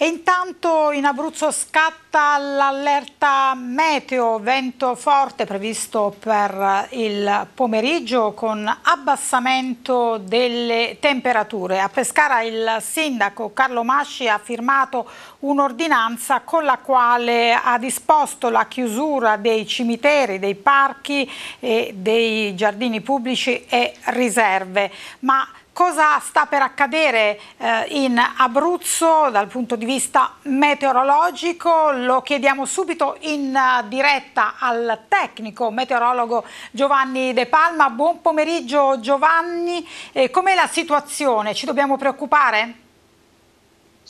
E intanto in Abruzzo scatta l'allerta meteo, vento forte previsto per il pomeriggio con abbassamento delle temperature. A Pescara il sindaco Carlo Masci ha firmato un'ordinanza con la quale ha disposto la chiusura dei cimiteri, dei parchi e dei giardini pubblici e riserve. Ma cosa sta per accadere eh, in Abruzzo dal punto di vista meteorologico? Lo chiediamo subito in uh, diretta al tecnico meteorologo Giovanni De Palma. Buon pomeriggio Giovanni, eh, com'è la situazione? Ci dobbiamo preoccupare?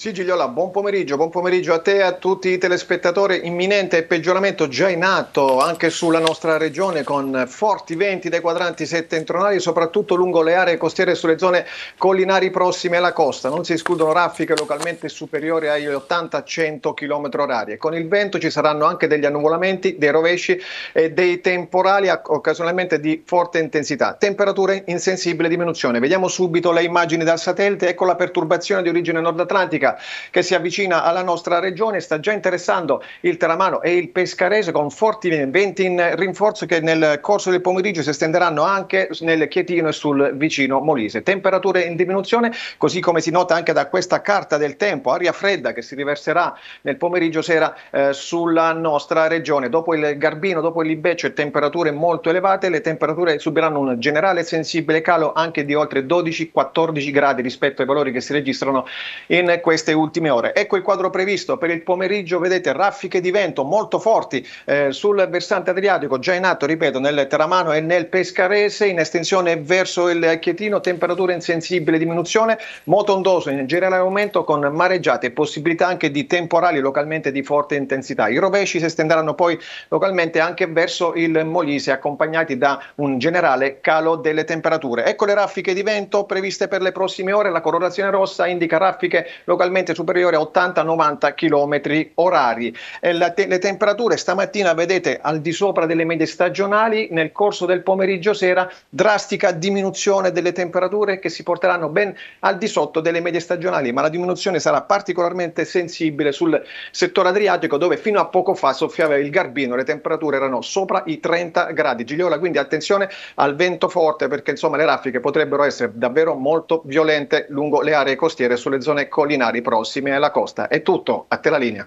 Sì, Gigliola, buon pomeriggio, buon pomeriggio a te e a tutti i telespettatori. Imminente peggioramento già in atto anche sulla nostra regione con forti venti dai quadranti settentrionali, soprattutto lungo le aree costiere e sulle zone collinari prossime alla costa. Non si escludono raffiche localmente superiori agli 80-100 km orari. Con il vento ci saranno anche degli annuvolamenti, dei rovesci e dei temporali occasionalmente di forte intensità. Temperature in sensibile diminuzione. Vediamo subito le immagini dal satellite. Ecco la perturbazione di origine nord atlantica turistica che si avvicina alla nostra regione sta già interessando il Teramano e il Pescarese con forti venti in rinforzo che nel corso del pomeriggio si estenderanno anche nel Chietino e sul vicino Molise. Temperature in diminuzione, così come si nota anche da questa carta del tempo, aria fredda che si riverserà nel pomeriggio sera eh, sulla nostra regione. Dopo il Garbino, dopo il Libeccio e temperature molto elevate, le temperature subiranno un generale sensibile calo anche di oltre 12-14 gradi rispetto ai valori che si registrano in questo queste ultime ore. Ecco il quadro previsto per il pomeriggio, vedete raffiche di vento molto forti eh, sul versante adriatico, già in atto, ripeto, nel Teramano e nel Pescarese, in estensione verso il Chietino, temperature in sensibile diminuzione, moto ondoso in generale aumento con mareggiate e possibilità anche di temporali localmente di forte intensità. I rovesci si estenderanno poi localmente anche verso il Molise, accompagnati da un generale calo delle temperature. Ecco le raffiche di vento previste per le prossime ore, la colorazione rossa indica raffiche localmente generalmente superiori a 80-90 km orari. Eh, te- le temperature stamattina, vedete, al di sopra delle medie stagionali, nel corso del pomeriggio sera, drastica diminuzione delle temperature che si porteranno ben al di sotto delle medie stagionali, ma la diminuzione sarà particolarmente sensibile sul settore adriatico dove fino a poco fa soffiava il garbino, le temperature erano sopra i 30 gradi. Gigliola, quindi attenzione al vento forte perché insomma le raffiche potrebbero essere davvero molto violente lungo le aree costiere e sulle zone collinari particolari prossime eh, alla costa. È tutto, a te la linea.